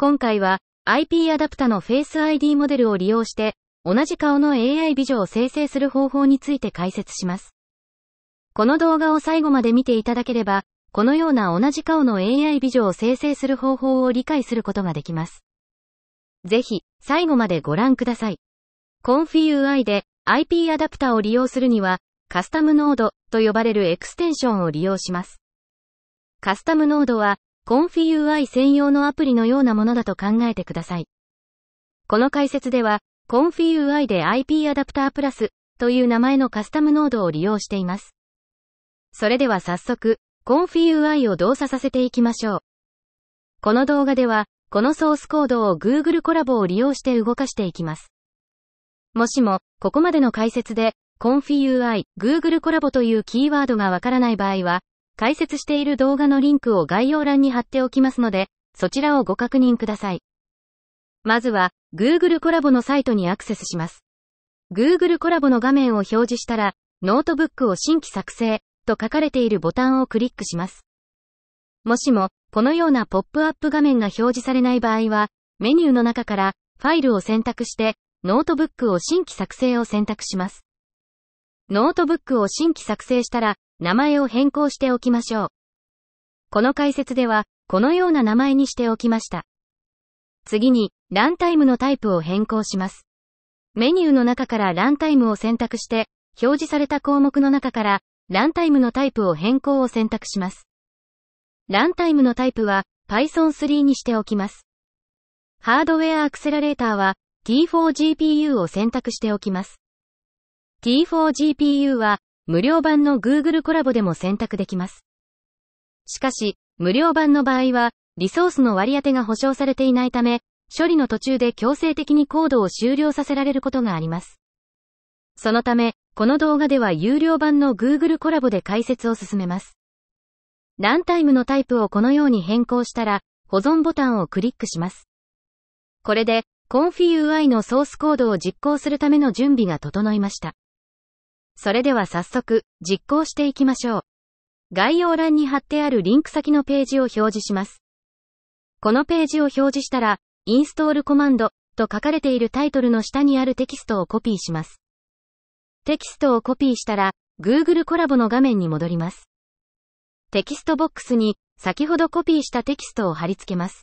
今回は IP アダプタの Face ID モデルを利用して同じ顔の AI 美女を生成する方法について解説します。この動画を最後まで見ていただければ、このような同じ顔の AI 美女を生成する方法を理解することができます。ぜひ、最後までご覧ください。ConfUI で IP アダプタを利用するには、カスタムノードと呼ばれるエクステンションを利用します。カスタムノードはコンフィ UI 専用のアプリのようなものだと考えてください。この解説では、コンフィ UI で IP アダプタープラスという名前のカスタムノードを利用しています。それでは早速、コンフィ UI を動作させていきましょう。この動画では、このソースコードを Google コラボを利用して動かしていきます。もしも、ここまでの解説で、コンフィ UI、Google コラボというキーワードがわからない場合は、解説している動画のリンクを概要欄に貼っておきますので、そちらをご確認ください。まずは、Google コラボのサイトにアクセスします。Google コラボの画面を表示したら、ノートブックを新規作成と書かれているボタンをクリックします。もしも、このようなポップアップ画面が表示されない場合は、メニューの中からファイルを選択して、ノートブックを新規作成を選択します。ノートブックを新規作成したら、名前を変更しておきましょう。この解説では、このような名前にしておきました。次に、ランタイムのタイプを変更します。メニューの中からランタイムを選択して、表示された項目の中から、ランタイムのタイプを変更を選択します。ランタイムのタイプは、Python 3にしておきます。ハードウェアアクセラレーターは、T4GPU を選択しておきます。T4GPU は、無料版の Google コラボでも選択できます。しかし、無料版の場合は、リソースの割り当てが保証されていないため、処理の途中で強制的にコードを終了させられることがあります。そのため、この動画では有料版の Google コラボで解説を進めます。ランタイムのタイプをこのように変更したら、保存ボタンをクリックします。これで、ConfUI のソースコードを実行するための準備が整いました。それでは早速、実行していきましょう。概要欄に貼ってあるリンク先のページを表示します。このページを表示したら、インストールコマンドと書かれているタイトルの下にあるテキストをコピーします。テキストをコピーしたら、Google コラボの画面に戻ります。テキストボックスに、先ほどコピーしたテキストを貼り付けます。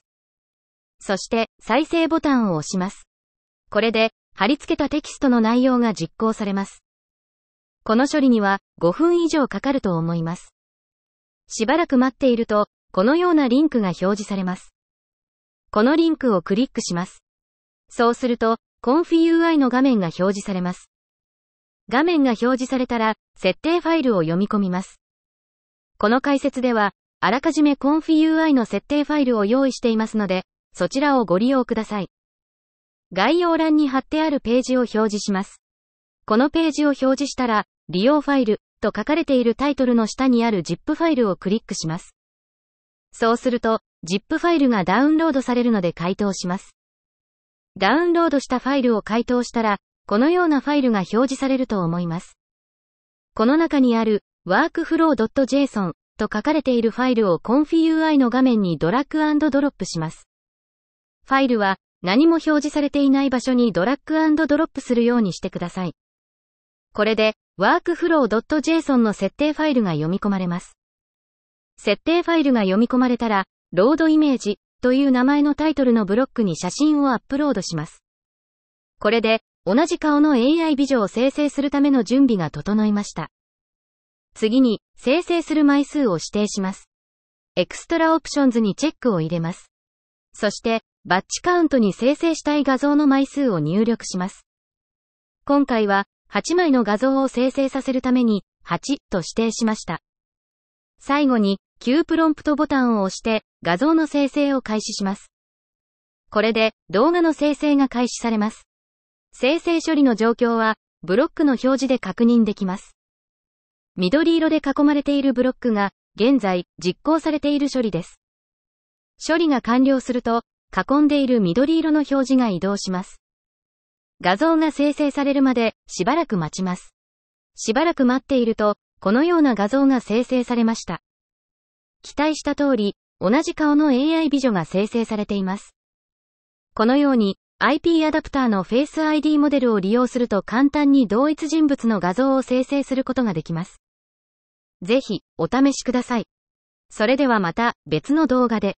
そして、再生ボタンを押します。これで、貼り付けたテキストの内容が実行されます。この処理には5分以上かかると思います。しばらく待っていると、このようなリンクが表示されます。このリンクをクリックします。そうすると、ConfUI の画面が表示されます。画面が表示されたら、設定ファイルを読み込みます。この解説では、あらかじめ ConfUI の設定ファイルを用意していますので、そちらをご利用ください。概要欄に貼ってあるページを表示します。このページを表示したら、利用ファイルと書かれているタイトルの下にある ZIP ファイルをクリックします。そうすると、ZIP ファイルがダウンロードされるので回答します。ダウンロードしたファイルを回答したら、このようなファイルが表示されると思います。この中にある workflow.json と書かれているファイルを ConfUI の画面にドラッグドロップします。ファイルは何も表示されていない場所にドラッグドロップするようにしてください。これで workflow.json の設定ファイルが読み込まれます。設定ファイルが読み込まれたら、ロードイメージという名前のタイトルのブロックに写真をアップロードします。これで、同じ顔の AI 美女を生成するための準備が整いました。次に、生成する枚数を指定します。エクストラオプションズにチェックを入れます。そして、バッチカウントに生成したい画像の枚数を入力します。今回は、8枚の画像を生成させるために、8と指定しました。最後に、Q プロンプトボタンを押して、画像の生成を開始します。これで、動画の生成が開始されます。生成処理の状況は、ブロックの表示で確認できます。緑色で囲まれているブロックが、現在、実行されている処理です。処理が完了すると、囲んでいる緑色の表示が移動します。画像が生成されるまでしばらく待ちます。しばらく待っていると、このような画像が生成されました。期待した通り、同じ顔の AI 美女が生成されています。このように、IP アダプターの Face ID モデルを利用すると簡単に同一人物の画像を生成することができます。ぜひ、お試しください。それではまた、別の動画で。